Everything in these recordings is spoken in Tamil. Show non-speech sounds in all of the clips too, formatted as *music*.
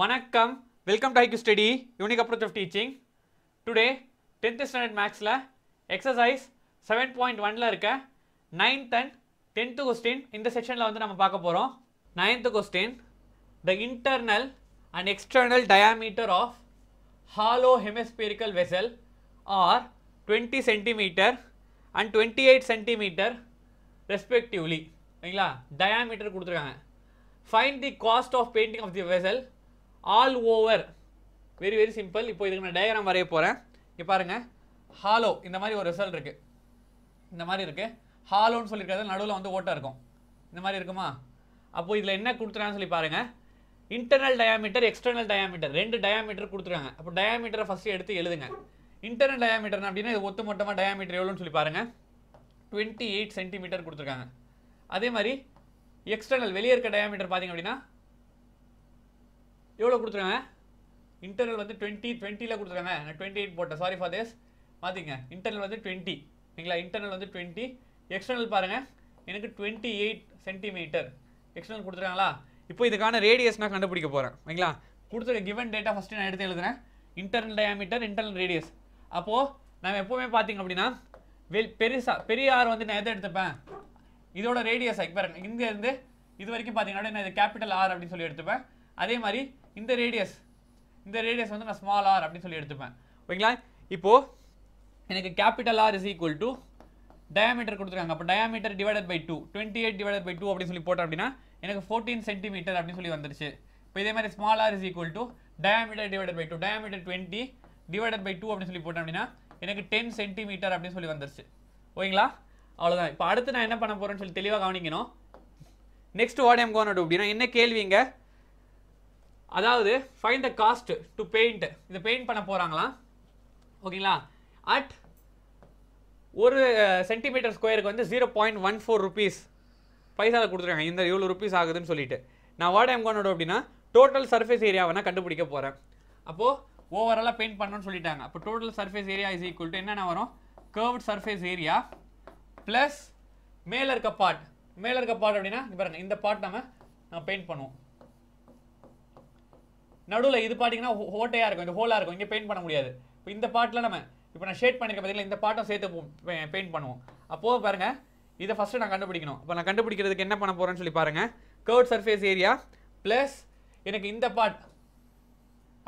வணக்கம் welcome to IQ study unique approach of teaching today tenth standard மேக்ஸில் எக்ஸசைஸ் செவன் பாயிண்ட் ஒனில் இருக்க நைன்த் அண்ட் டென்த்து கொஸ்டின் இந்த செக்ஷனில் வந்து நம்ம பார்க்க போகிறோம் ninth question the internal and external diameter of hollow hemispherical vessel are twenty centimetre and twenty eight centimetre respectively சரிங்களா டயாமீட்டர் கொடுத்துருக்காங்க fine the cost of painting of the vessel all over very very simple இப்போ இதுக்கு நான் டயக்ராம் வரைய போகிறேன் இங்கே பாருங்கள் ஹாலோ இந்த மாதிரி ஒரு ரிசல்ட் இருக்குது இந்த மாதிரி இருக்குது ஹாலோன்னு சொல்லியிருக்கிறது நடுவில் வந்து ஓட்டம் இருக்கும் இந்த மாதிரி இருக்குமா அப்போது இதில் என்ன கொடுத்துறான்னு சொல்லி பாருங்கள் இன்டர்னல் டயாமீட்டர் எக்ஸ்டர்னல் டயாமீட்டர் ரெண்டு டயாமீட்டர் கொடுத்துருக்காங்க அப்போ டயாமீட்டரை ஃபஸ்ட்டு எடுத்து எழுதுங்க இன்டர்னல் டயாமீட்டர் அப்படின்னா இது ஒத்து டயாமீட்டர் எவ்வளோன்னு சொல்லி பாருங்கள் டுவெண்ட்டி எயிட் சென்டிமீட்டர் கொடுத்துருக்காங்க அதே மாதிரி எக்ஸ்டர்னல் வெளியே இருக்க டயாமீட்டர் பார்த்திங்க அப்படின்னா எவ்வளோ கொடுத்துருங்க இன்டர்னல் வந்து டுவெண்ட்டி டுவெண்ட்டியில் கொடுத்துருங்க நான் டுவெண்ட்டி எயிட் போட்டேன் சாரி ஃபார் தேஸ் மாற்றிங்க இன்டர்னல் வந்து டுவெண்ட்டி சரிங்களா இன்டர்னல் வந்து டுவெண்ட்டி எக்ஸ்டர்னல் பாருங்கள் எனக்கு டுவெண்ட்டி எயிட் சென்டிமீட்டர் எக்ஸ்டர்னல் கொடுத்துருக்காங்களா இப்போ இதுக்கான ரேடியஸ் நான் கண்டுபிடிக்க போகிறேன் ஓகேங்களா கொடுத்துருக்க கிவன் டேட்டா ஃபஸ்ட்டு நான் எடுத்து எழுதுறேன் இன்டர்னல் டயாமீட்டர் இன்டர்னல் ரேடியஸ் அப்போது நம்ம எப்போவுமே பார்த்திங்க அப்படின்னா வெல் பெருசாக பெரிய ஆறு வந்து நான் எதை எடுத்துப்பேன் இதோட ரேடியஸ் பாருங்கள் இங்கேருந்து இது வரைக்கும் பார்த்தீங்கன்னா நான் இது கேபிட்டல் ஆர் அப்படின்னு சொல்லி எடுத்துப்பேன் அதே மாதிரி இந்த ரேடியஸ் இந்த ரேடியஸ் வந்து நான் ஸ்மால் ஆர் அப்படின்னு சொல்லி எடுத்துப்பேன் ஓகேங்களா இப்போது எனக்கு capital R is equal to diameter கொடுத்துருக்காங்க அப்போ diameter divided by two twenty eight divide by two அப்படின்னு சொல்லி போட்டோம் அப்படின்னா எனக்கு ஃபோர்டீன் சென்டிமீட்டர் அப்படின்னு சொல்லி வந்துருச்சு இப்போ இதே மாதிரி small R is equal to diameter divided by two diameter twenty divided by two அப்படின்னு சொல்லி போட்டேன் அப்படின்னா எனக்கு டென் சென்டிமீட்டர் அப்படின்னு சொல்லி வந்துருச்சு ஓகேங்களா அவ்வளோதான் இப்போ அடுத்து நான் என்ன பண்ண போகிறேன்னு சொல்லி தெளிவாக கவனிக்கணும் நெக்ஸ்ட் வாட் கோனட் அப்படின்னா என்ன கேள்விங்க அதாவது fine the cost to paint இதை பெயிண்ட் பண்ண போகிறாங்களா ஓகேங்களா அட் ஒரு சென்டிமீட்டர் ஸ்கொயருக்கு வந்து zero point one four rupees பைசாவில் கொடுத்துருக்காங்க இந்த இவ்வளோ ருபீஸ் ஆகுதுன்னு சொல்லிட்டு நான் வாட் எம் அப்படின்னா டோட்டல் சர்ஃபேஸ் ஏரியாவை நான் கண்டுபிடிக்க போகிறேன் அப்போது ஓவராலாக பெயிண்ட் பண்ணணும்னு சொல்லிட்டாங்க அப்போ total surface area is equal to என்னென்ன வரும் கேர்வ்ட் சர்ஃபேஸ் ஏரியா ப்ளஸ் மேலே இருக்க பார்ட் மேலே இருக்க பார்ட் அப்படின்னா பாருங்கள் இந்த பார்ட் நம்ம நம்ம பெயிண்ட் பண்ணுவோம் நடுவில் இது பார்த்தீங்கன்னா ஹோட்டையாக இருக்கும் இந்த ஹோலாக இருக்கும் இங்கே பெயிண்ட் பண்ண முடியாது இப்போ இந்த பாட்டில் நம்ம இப்போ நான் ஷேட் பண்ணியிருக்கேன் பார்த்தீங்களா இந்த பாட்டும் சேர்த்து பெயிண்ட் பண்ணுவோம் அப்போது பாருங்கள் இதை ஃபஸ்ட்டு நான் கண்டுபிடிக்கணும் இப்போ நான் கண்டுபிடிக்கிறதுக்கு என்ன பண்ண போகிறேன்னு சொல்லி பாருங்கள் கேர்ட் சர்ஃபேஸ் ஏரியா ப்ளஸ் எனக்கு இந்த பாட்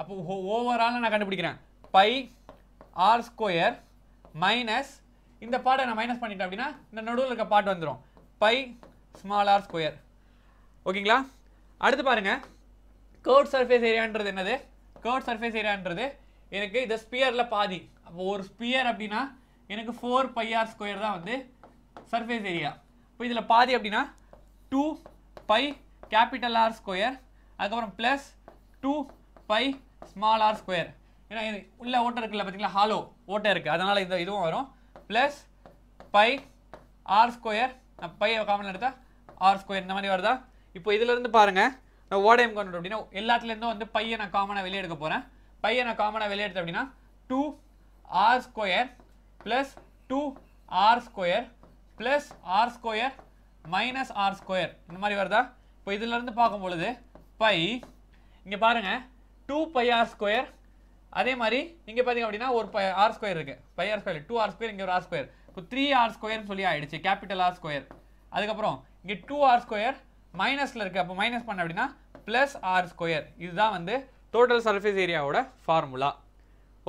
அப்போ ஓவராலாக நான் கண்டுபிடிக்கிறேன் பை ஆர் ஸ்கொயர் மைனஸ் இந்த பாட்டை நான் மைனஸ் பண்ணிட்டேன் அப்படின்னா இந்த நடுவில் இருக்க பாட்டு வந்துடும் பை ஸ்மால் ஆர் ஸ்கொயர் ஓகேங்களா அடுத்து பாருங்கள் கேர்ட் சர்ஃபேஸ் ஏரியான்றது என்னது கேர்ட் சர்ஃபேஸ் ஏரியான்றது எனக்கு இந்த ஸ்பியரில் பாதி அப்போ ஒரு ஸ்பியர் அப்படின்னா எனக்கு ஃபோர் பையார் ஸ்கொயர் தான் வந்து சர்ஃபேஸ் ஏரியா இப்போ இதில் பாதி அப்படின்னா two pi capital R square அதுக்கப்புறம் plus two pi small R square ஏன்னா இது உள்ளே ஓட்டம் இருக்குல்ல பார்த்தீங்களா ஹாலோ ஓட்டம் இருக்குது அதனால் இந்த இதுவும் வரும் ப்ளஸ் பை ஆர் ஸ்கொயர் நான் பை காமன் எடுத்தால் ஆர் ஸ்கொயர் இந்த மாதிரி வருதா இப்போ இதிலேருந்து பாருங்கள் நான் ஓடையம் கான்வெண்ட் அப்படின்னா எல்லாத்துலேருந்தும் வந்து பையனை காமனாக வெளியெடுக்க போகிறேன் பையனை காமனாக வெளியே எடுத்தேன் அப்படின்னா two R square plus two R square plus R square minus R square இந்த மாதிரி வருதா இப்போ இதிலேருந்து பார்க்கும் பொழுது பை இங்கே பாருங்கள் டூ பை ஆர் ஸ்கொயர் அதே மாதிரி இங்கே பார்த்தீங்க அப்படின்னா ஒரு பை ஆர் ஸ்கொயர் இருக்குது pi R square two R square இங்கே ஒரு ஆர் ஸ்கொயர் இப்போ த்ரீ ஆர் ஸ்கொயர்னு சொல்லி ஆயிடுச்சு கேபிட்டல் ஆர் ஸ்கொயர் அதுக்கப்புறம் இங்கே டூ ஆர் ஸ்கொயர் மைனஸில் இருக்குது அப்போ மைனஸ் பண்ண அப்படின்னா ப்ளஸ் ஆர் ஸ்கொயர் இதுதான் வந்து டோட்டல் சர்ஃபேஸ் ஏரியாவோட ஃபார்முலா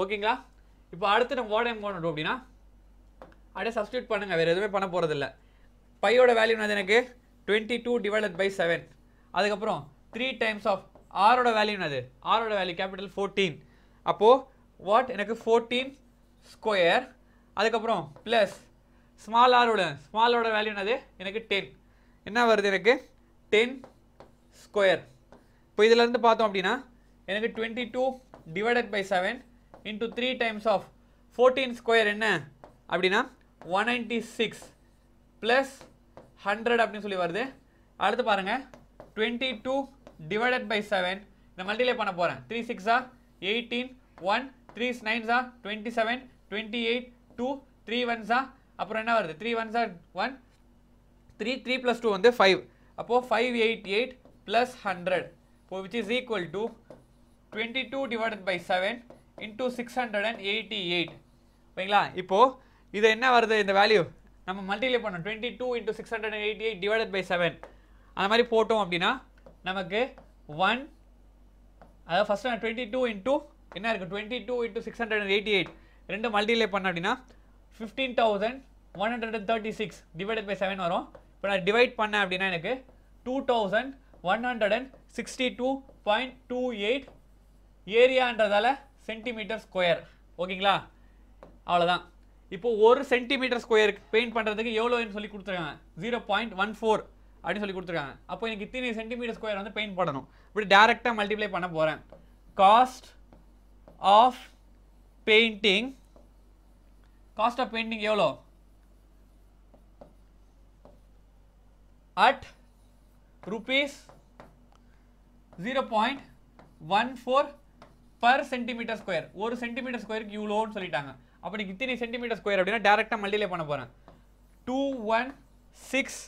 ஓகேங்களா இப்போ அடுத்து நம்ம ஓட எம் அப்படின்னா அப்படியே சப்ஸ்டியூட் பண்ணுங்கள் வேறு எதுவுமே பண்ண போகிறதில்ல பையோட வேல்யூ வந்து எனக்கு twenty two divided by seven அதுக்கப்புறம் த்ரீ டைம்ஸ் ஆஃப் ஆரோட வேல்யூ அது ஆரோட வேல்யூ கேபிட்டல் ஃபோர்டீன் அப்போது வாட் எனக்கு ஃபோர்டீன் ஸ்கொயர் அதுக்கப்புறம் ப்ளஸ் ஸ்மால் ஆரோட ஸ்மாலோட வேல்யூ அது எனக்கு டென் என்ன வருது எனக்கு டென் ஸ்கொயர் இப்போ இதிலேருந்து பார்த்தோம் அப்படின்னா எனக்கு twenty two divided by seven into three times of fourteen square என்ன அப்படின்னா one ninety six plus hundred அப்படின்னு சொல்லி வருது அடுத்து பாருங்கள் twenty two divided by seven இந்த மல்டிப்ளை பண்ண போகிறேன் த்ரீ சிக்ஸா எயிட்டீன் ஒன் த்ரீ நைன்ஸா twenty seven twenty eight two three ஒன்ஸா அப்புறம் என்ன வருது த்ரீ ஒன்ஸா one three three plus two வந்து ஃபைவ் அப்போது five plus eight plus hundred equal to 22 equal by twenty two 688 pi இப்போ into six hundred and eighty eight ஓகேங்களா இப்போது இது என்ன வருது இந்த வேல்யூ நம்ம மல்டிப்ளை பண்ணோம் twenty two 688 six hundred and eighty eight divided by அந்த மாதிரி போட்டோம் அப்படின்னா நமக்கு ஒன் அது first நான் டுவெண்ட்டி டூ என்ன இருக்குது twenty two 688 six hundred and eighty eight ரெண்டு by பண்ண அப்படின்னா fifteen thousand one hundred thirty six by seven வரும் இப்போ நான் டிவைட் பண்ணேன் அப்படின்னா எனக்கு two thousand one hundred and sixty two point two eight ஏரியான்றதால சென்டிமீட்டர் ஸ்கொயர் ஓகேங்களா அவ்வளோதான் இப்போது ஒரு சென்டிமீட்டர் ஸ்கொயருக்கு பெயிண்ட் பண்ணுறதுக்கு எவ்வளோன்னு சொல்லி கொடுத்துருக்காங்க ஜீரோ பாயிண்ட் ஒன் ஃபோர் அப்படின்னு சொல்லி கொடுத்துருக்காங்க அப்போ எனக்கு இத்தனை சென்டிமீட்டர் ஸ்கொயர் வந்து பெயிண்ட் பண்ணணும் இப்படி டேரெக்டாக மல்டிப்ளை பண்ண போகிறேன் cost of painting cost of painting எவ்வளோ at rupees 0.14 per centimetre square ஒரு சென்டிமீட்டர் ஸ்கொயருக்கு இவ்வளோன்னு சொல்லிட்டாங்க அப்போ நீங்கள் இத்தனை சென்டிமீட்டர் ஸ்கொயர் அப்படின்னா டேரெக்டாக மல்டிலே பண்ண போகிறேன் two one six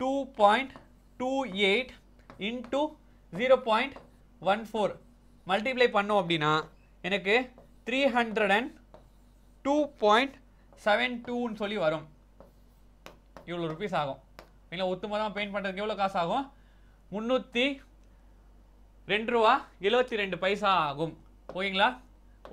two point two eight into zero point one four multiply பண்ணோம் அப்படின்னா எனக்கு three hundred and two point seven டூன்னு சொல்லி வரும் இவ்வளோ ருபீஸ் ஆகும் இல்லை ஒத்துமொத்தமாக பெயிண்ட் பண்ணுறதுக்கு எவ்வளோ காசு ஆகும் முந்நூற்றி ரெண்டு ரூபா எழுபத்தி ரெண்டு பைசா ஆகும் ஓகேங்களா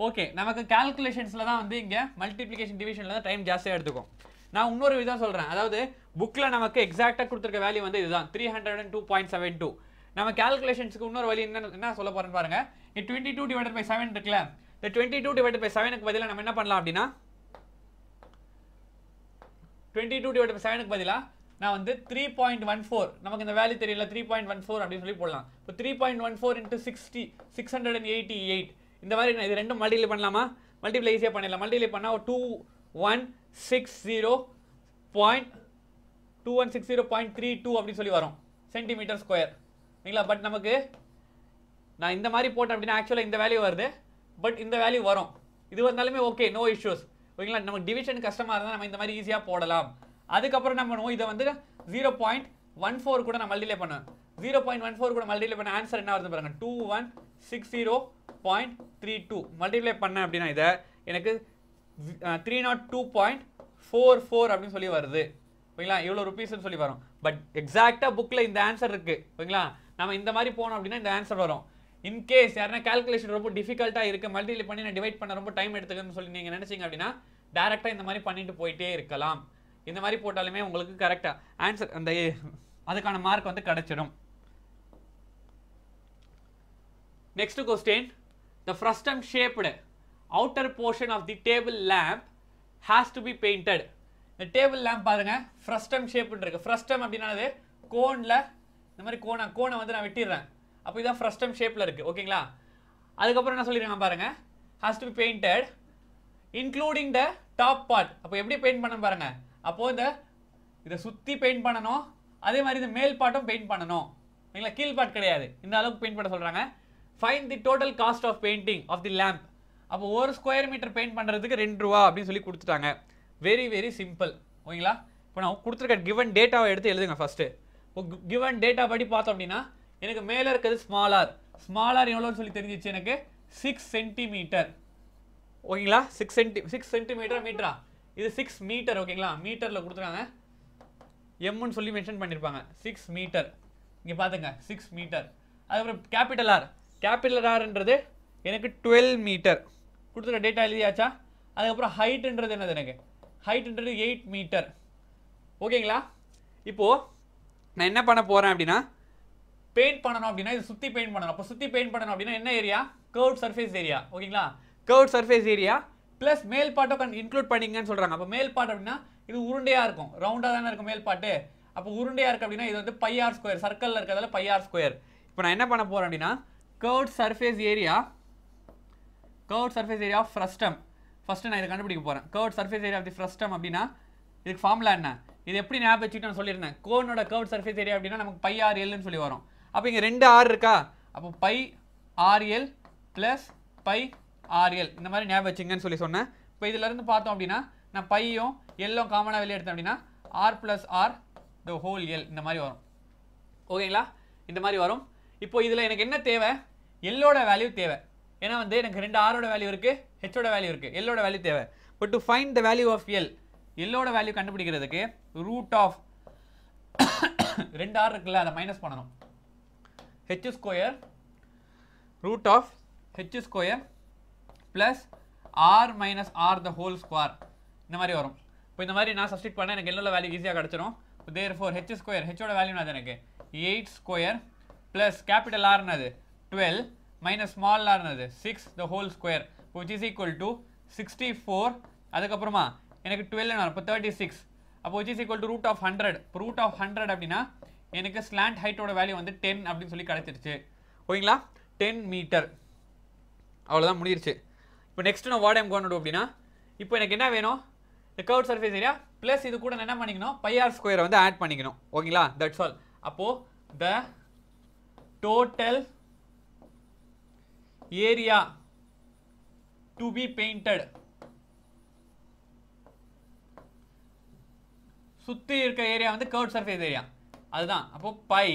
ஓகே நமக்கு கால்குலேஷன்ஸில் தான் வந்து இங்கே மல்டிப்ளிகேஷன் டிவிஷனில் தான் டைம் ஜாஸ்தியாக எடுத்துக்கும் நான் இன்னொரு விதம் சொல்கிறேன் அதாவது புக்கில் நமக்கு எக்ஸாக்டாக கொடுத்துருக்க வேல்யூ வந்து இதுதான் three hundred and two point seven two நம்ம கால்குலேஷன்ஸுக்கு இன்னொரு வழி என்ன என்ன சொல்ல போகிறேன்னு பாருங்கள் இது twenty two divided by seven இருக்குல்ல இந்த டுவெண்ட்டி டூ டிவைடட் பை செவனுக்கு பதிலாக நம்ம என்ன பண்ணலாம் அப்படின்னா டுவெண்ட்டி டூ டிவைட் பை செவனுக்கு பதிலாக நான் வந்து த்ரீ பாயிண்ட் ஒன் ஃபோர் நமக்கு இந்த வேல்யூ தெரியல த்ரீ பாயிண்ட் ஒன் ஃபோர் அப்படின்னு சொல்லி போடலாம் இப்போ three point one four into sixty six hundred and eighty eight இந்த மாதிரி நான் இது ரெண்டும் மல்டிப்ளை பண்ணலாமா மல்டிப்ளை ஈஸியாக பண்ணிடலாம் மல்டிப்ளை பண்ணால் two one six zero point two one six zero point three two அப்படின்னு சொல்லி வரும் சென்டிமீட்டர் ஸ்கொயர் இல்லைங்களா பட் நமக்கு நான் இந்த மாதிரி போட்டேன் அப்படின்னா ஆக்சுவலாக இந்த வேல்யூ வருது பட் இந்த வேல்யூ வரும் இது வந்தாலுமே ஓகே நோ இஷ்யூஸ் ஓகேங்களா நமக்கு டிவிஷன் கஷ்டமாக இருந்தால் நம்ம இந்த மாதிரி ஈஸியாக போடலாம் அதுக்கப்புறம் நம்ம பண்ணுவோம் இதை வந்து ஜீரோ பாயிண்ட் ஒன் ஃபோர் கூட நான் மல்டிலே பண்ணுவேன் ஜீரோ பாயிண்ட் ஒன் ஃபோர் கூட மல்டிலே பண்ண ஆன்சர் என்ன வருது பாருங்க two one six zero point three two multiply பண்ணேன் அப்படின்னா இதை எனக்கு three nought two point four four அப்படின்னு சொல்லி வருது ஓகேங்களா இவ்வளோ ருபீஸ்ன்னு சொல்லி வரும் பட் எக்ஸாக்டாக புக்கில் இந்த ஆன்சர் இருக்குது ஓகேங்களா நம்ம இந்த மாதிரி போனோம் அப்படின்னா இந்த ஆன்சர் வரும் இன்கேஸ் யாருன்னா கேல்குலேஷன் ரொம்ப டிஃபிகல்ட்டாக இருக்குது மல்டிப்ளை பண்ணி நான் டிவைட் பண்ண ரொம்ப டைம் எடுத்துக்கணும்னு சொல்லி நீங்கள் நினச்சிங்க அப்படின்னா டேரெக்டாக இந்த மாதிரி பண்ணிட்டு போயிட்டே இருக்கலாம் இந்த மாதிரி போட்டாலுமே உங்களுக்கு கரெக்டாக ஆன்சர் அந்த அதுக்கான மார்க் வந்து கிடச்சிடும் next question the frustum shaped outer portion of the table lamp has to be painted இந்த டேபிள் லேம்ப் பாருங்க ஃப்ரஸ்டம் ஷேப்னு இருக்கு ஃப்ரஸ்டம் அப்படின்னாது கோனில் இந்த மாதிரி கோனா கோனை வந்து நான் விட்டிடுறேன் அப்போ இதான் ஃப்ரஸ்டம் ஷேப்பில் இருக்குது ஓகேங்களா அதுக்கப்புறம் என்ன சொல்லியிருக்காங்க பாருங்க has to be painted including the top part அப்போ எப்படி பெயிண்ட் பண்ண பாருங்கள் அப்போது இந்த இதை சுற்றி பெயிண்ட் பண்ணணும் அதே மாதிரி இந்த மேல் பாட்டும் பெயிண்ட் பண்ணணும் இல்லைங்களா கீழ் பாட் கிடையாது இந்த அளவுக்கு பெயிண்ட் பண்ண சொல்கிறாங்க fine the total cost of painting of the lamp அப்போ ஒரு ஸ்கொயர் மீட்டர் பெயிண்ட் பண்ணுறதுக்கு ரெண்டு ரூபா அப்படின்னு சொல்லி கொடுத்துட்டாங்க வெரி வெரி சிம்பிள் ஓகேங்களா இப்போ நான் கொடுத்துருக்க கிவன் டேட்டாவை எடுத்து எழுதுங்க ஃபஸ்ட்டு இப்போ கிவன் டேட்டா படி பார்த்தோம் அப்படின்னா எனக்கு மேலே இருக்கிறது ஸ்மாலார் ஸ்மாலார் எவ்வளோன்னு சொல்லி தெரிஞ்சிச்சு எனக்கு சிக்ஸ் சென்டிமீட்டர் ஓகேங்களா சிக்ஸ் சென்டி சிக்ஸ் சென்டிமீட்டர் மீட்டரா இது சிக்ஸ் மீட்டர் ஓகேங்களா மீட்டரில் கொடுத்துருக்காங்க எம்முன்னு சொல்லி மென்ஷன் பண்ணியிருப்பாங்க சிக்ஸ் மீட்டர் இங்கே பார்த்துங்க சிக்ஸ் மீட்டர் அதுக்கப்புறம் கேபிட்டல் ஆர் கேபிட்டல் ஆர்ன்றது எனக்கு டுவெல் மீட்டர் கொடுத்துருக்க டேட்டா எழுதியாச்சா அதுக்கப்புறம் ஹைட்டுன்றது என்னது எனக்கு ஹைட்டுன்றது எயிட் மீட்டர் ஓகேங்களா இப்போது நான் என்ன பண்ண போகிறேன் அப்படின்னா பெயிண்ட் பண்ணணும் அப்படின்னா இது சுற்றி பெயிண்ட் பண்ணணும் அப்போ சுற்றி பெயிண்ட் பண்ணணும் அப்படின்னா என்ன ஏரியா கேர்வ் சர்ஃபேஸ் ஏரியா ஓகேங்களா கேர்வ் சர்ஃபேஸ் ஏரியா ப்ளஸ் மேல் பாட்டை இன்க்ளூட் பண்ணிங்கன்னு சொல்கிறாங்க அப்போ மேல் பாட்டு அப்படின்னா இது உருண்டையாக இருக்கும் ரவுண்டாக தானே இருக்கும் மேல் பாட்டு அப்போ உருண்டையாக இருக்குது அப்படின்னா இது வந்து பையார் ஸ்கொயர் சர்க்கிளில் இருக்கிறதால பையார் ஸ்கொயர் இப்போ நான் என்ன பண்ண போகிறேன் அப்படின்னா curved surface area curved surface area of frustum first நான் இதை கண்டுபிடிக்க போகிறேன் curved surface area of the frustum அப்படின்னா இதுக்கு ஃபார்முலா என்ன இது எப்படி ஞாபகம் வச்சுட்டு நான் சொல்லியிருந்தேன் கோனோட கேர்ட் சர்ஃபேஸ் ஏரியா அப்படின்னா நமக்கு பை ஆர் எல்னு சொல்லி வரும் அப்போ இங்கே ரெண்டு ஆர் இருக்கா அப்போ pi RL plus pi RL இந்த மாதிரி ஞாபகம் வச்சுங்கன்னு சொல்லி சொன்னேன் இப்போ இதிலேருந்து பார்த்தோம் அப்படின்னா நான் பையும் எல்லோ காமனாக வெளியே எடுத்தேன் அப்படின்னா R plus R the whole L இந்த மாதிரி வரும் ஓகேங்களா இந்த மாதிரி வரும் இப்போது இதில் எனக்கு என்ன தேவை எல்லோட வேல்யூ தேவை ஏன்னா வந்து எனக்கு ரெண்டு ஆரோட வேல்யூ இருக்குது ஹெச்சோட வேல்யூ இருக்குது எல்லோட வேல்யூ தேவை but to find the value of L எல்லோட வேல்யூ கண்டுபிடிக்கிறதுக்கு ரூட் ஆஃப் *coughs* ரெண்டு ஆர் இருக்குல்ல அதை மைனஸ் பண்ணணும் H square root of H square plus R minus R the whole square இந்த மாதிரி வரும் இப்போ இந்த மாதிரி நான் சப்ஸ்டிட் பண்ணேன் எனக்கு என்னோட வேல்யூ ஈஸியாக கிடச்சிரும் தேர் ஃபோர் ஹெச் ஸ்கொயர் ஹெச்சோட அது எனக்கு எயிட் ஸ்கொயர் ப்ளஸ் கேபிட்டல் ஆர்னது டுவெல் மைனஸ் ஸ்மால் ஆர்னது six the whole square which is equal to sixty four அதுக்கப்புறமா எனக்கு டுவெல்னு வரும் இப்போ தேர்ட்டி சிக்ஸ் அப்போ which is equal to root of hundred இப்போ ரூட் ஆஃப் ஹண்ட்ரட் அப்படின்னா எனக்கு ஸ்லாண்ட் ஹைட்டோட வேல்யூ வந்து டென் அப்படின்னு சொல்லி கிடச்சிருச்சு ஓகேங்களா டென் மீட்டர் அவ்வளோதான் முடிஞ்சிருச்சு இப்போ நெக்ஸ்ட் நான் வாடம் ஐம் அப்படின்னா இப்போ எனக்கு என்ன வேணும் இந்த சர்ஃபேஸ் ஏரியா ப்ளஸ் இது கூட என்ன பண்ணிக்கணும் ஆர் ஸ்கொயரை வந்து ஆட் பண்ணிக்கணும் ஓகேங்களா தட்ஸ் ஆல் அப்போது the total area to be painted சுற்றி இருக்க ஏரியா வந்து கவுட் சர்ஃபேஸ் ஏரியா அதுதான் அப்போ pi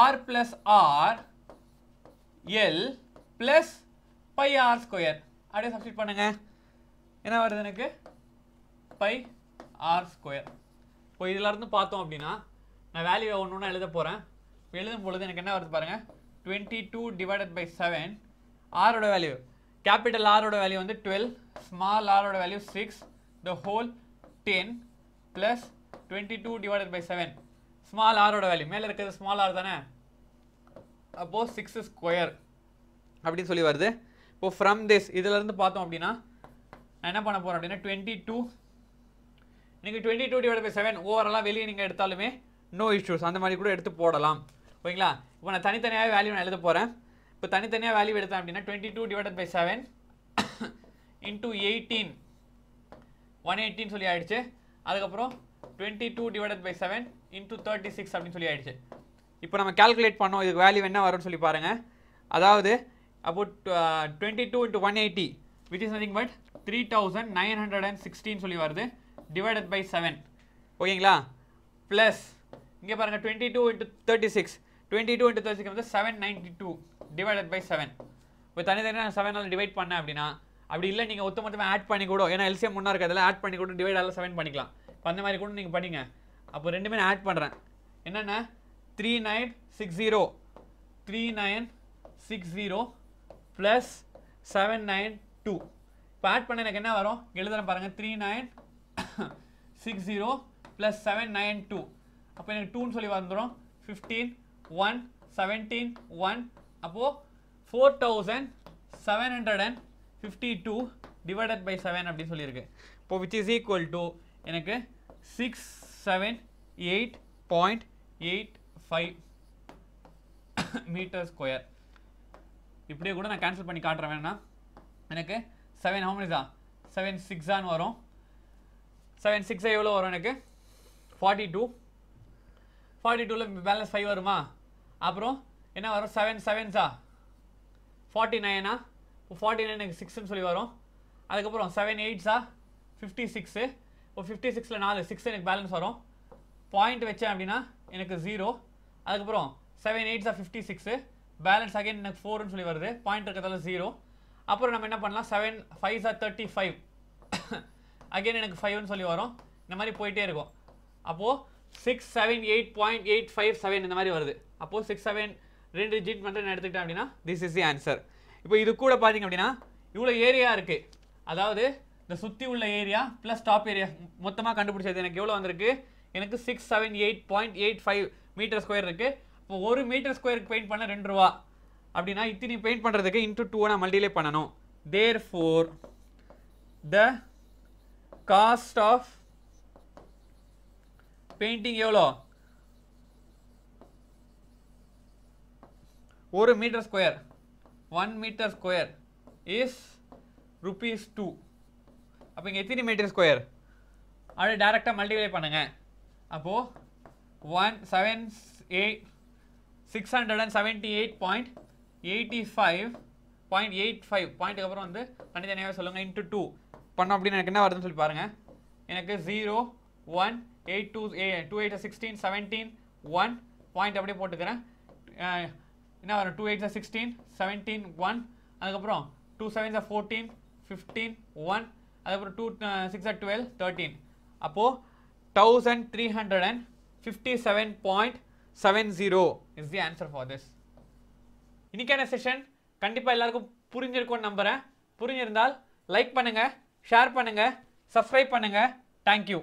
R plus R L plus pi R square அப்படியே சப்ஸ்டிட் பண்ணுங்கள் என்ன வருது எனக்கு பை ஆர் ஸ்கொயர் இப்போ இதிலேருந்து பார்த்தோம் அப்படின்னா நான் வேல்யூ ஒன்று ஒன்றா எழுத போகிறேன் எழுதும் பொழுது எனக்கு என்ன வருது பாருங்கள் twenty two divided by seven ஆரோட வேல்யூ கேபிட்டல் ஆரோட வேல்யூ வந்து டுவெல் ஸ்மால் ஆரோட value six the whole ten plus twenty two divided by seven small ஆரோட வேல்யூ மேலே இருக்கிறது ஸ்மால் ஆர் தானே அப்போது சிக்ஸ் ஸ்கொயர் அப்படின்னு சொல்லி வருது இப்போ ஃப்ரம் திஸ் இதிலேருந்து பார்த்தோம் அப்படின்னா நான் என்ன பண்ண போகிறேன் அப்படின்னா டுவெண்ட்டி டூ நீங்கள் twenty two divide by seven ஓவரெல்லாம் வெளியே நீங்கள் எடுத்தாலுமே நோ இஷ்யூஸ் அந்த மாதிரி கூட எடுத்து போடலாம் ஓகேங்களா இப்போ நான் தனித்தனியாக வேல்யூ நான் எழுத போகிறேன் இப்போ தனித்தனியாக வேல்யூ எடுத்தேன் அப்படின்னா twenty two divide by seven into eighteen one eighteen சொல்லி ஆயிடுச்சு அதுக்கப்புறம் twenty two divided by seven into thirty six அப்படின்னு சொல்லி ஆயிடுச்சு இப்போ நம்ம கேல்குலேட் பண்ணோம் இதுக்கு வேல்யூ என்ன வரும்னு சொல்லி பாருங்கள் அதாவது about uh, 22 into 180 which is nothing but 3916 சொல்லி வருது divided by 7 ஓகேங்களா ப்ளஸ் இங்கே பாருங்க 22 into 36 22 into 36 வந்து 792 divided by 7 இப்போ தனி தனியாக செவன் செவனால் டிவைட் பண்ணேன் அப்படின்னா அப்படி இல்லை நீங்கள் ஒத்து மொத்தமாக ஆட் பண்ணி கூட ஏன்னா எல்சிஎம் ஒன்றா இருக்கிறதுல ஆட் பண்ணி கூட டிவைட் ஆகலாம் செவன் பண்ணிக்கலாம் அந்த மாதிரி கூட நீங்கள் பண்ணிங்க அப்போ ரெண்டுமே நான் ஆட் பண்ணுறேன் என்னென்ன three nine six zero three nine six zero + 792 5 பண்ணனக்க என்ன வரும்getElementById பாருங்க 39 60 + 792 அப்ப எனக்கு 2 னு சொல்லி வந்துரும் 15 1 17 1 அப்ப 4752 / 7 அப்படி சொல்லி இருக்கு போ which is equal to எனக்கு 678.85 m2 இப்படியே கூட நான் கேன்சல் பண்ணி காட்டுறேன் வேணா எனக்கு செவன் ஹோமனிஸா செவன் சிக்ஸான்னு வரும் செவன் சிக்ஸ் எவ்வளோ வரும் எனக்கு ஃபார்ட்டி டூ ஃபார்ட்டி டூவில் பேலன்ஸ் ஃபைவ் வருமா அப்புறம் என்ன வரும் செவன் செவன்ஸா ஃபார்ட்டி நைனா இப்போ ஃபார்ட்டி நைன் எனக்கு சிக்ஸ்னு சொல்லி வரும் அதுக்கப்புறம் செவன் எயிட்ஸா ஃபிஃப்டி சிக்ஸு இப்போ ஃபிஃப்டி சிக்ஸில் நாலு சிக்ஸ் எனக்கு பேலன்ஸ் வரும் பாயிண்ட் வச்சேன் அப்படின்னா எனக்கு ஜீரோ அதுக்கப்புறம் செவன் எயிட்ஸா ஃபிஃப்டி சிக்ஸு பேலன்ஸ் அகைன் எனக்கு ஃபோர்னு சொல்லி வருது பாயிண்ட் இருக்கிறதால ஜீரோ அப்புறம் நம்ம என்ன பண்ணலாம் செவன் ஃபைவ் சார் தேர்ட்டி ஃபைவ் அகைன் எனக்கு ஃபைவ்னு சொல்லி வரும் இந்த மாதிரி போயிட்டே இருக்கும் அப்போது six seven eight point eight five seven இந்த மாதிரி வருது அப்போது சிக்ஸ் செவன் ரெண்டு ஜிட் மட்டும் நான் எடுத்துக்கிட்டேன் அப்படின்னா திஸ் இஸ் தி ஆன்சர் இப்போ இது கூட பார்த்தீங்க அப்படின்னா இவ்வளோ ஏரியா இருக்குது அதாவது இந்த சுற்றி உள்ள ஏரியா ப்ளஸ் டாப் ஏரியா மொத்தமாக கண்டுபிடிச்சது எனக்கு எவ்வளோ வந்திருக்கு எனக்கு six seven eight point eight five metre square இருக்குது இப்போ ஒரு மீட்டர் ஸ்கொயருக்கு பெயிண்ட் பண்ண ரெண்டு ரூபா அப்படின்னா இத்தினி பெயிண்ட் பண்ணுறதுக்கு இன்ட்டு டூ நான் மல்டிலே பண்ணணும் therefore the cost of painting எவ்வளோ ஒரு metre square one metre square is rupees two அப்போ இங்கே எத்தனி மீட்டர் ஸ்கொயர் அப்படியே டேரெக்டாக மல்டிப்ளை பண்ணுங்கள் அப்போது one seven eight six hundred and eight eight point eighty five five பாயிண்ட்டுக்கு அப்புறம் வந்து தனித்தனியாக சொல்லுங்கள் இன்ட்டு டூ பண்ணோம் அப்படின்னு எனக்கு என்ன வருதுன்னு சொல்லி பாருங்கள் எனக்கு zero one eight two a two eight sixteen seventeen one point அப்படியே போட்டுக்கிறேன் என்ன வரும் two eight sixteen seventeen one அதுக்கப்புறம் two sevens fourteen fifteen one அதுக்கப்புறம் டூ சிக்ஸ் டுவெல் தேர்ட்டீன் அப்போது thousand three hundred and fifty seven point seven zero is the answer for this இன்றைக்கான செஷன் கண்டிப்பாக எல்லாருக்கும் புரிஞ்சிருக்கும்னு நம்புகிறேன் புரிஞ்சிருந்தால் லைக் பண்ணுங்கள் ஷேர் பண்ணுங்கள் சப்ஸ்கிரைப் பண்ணுங்கள் தேங்க்யூ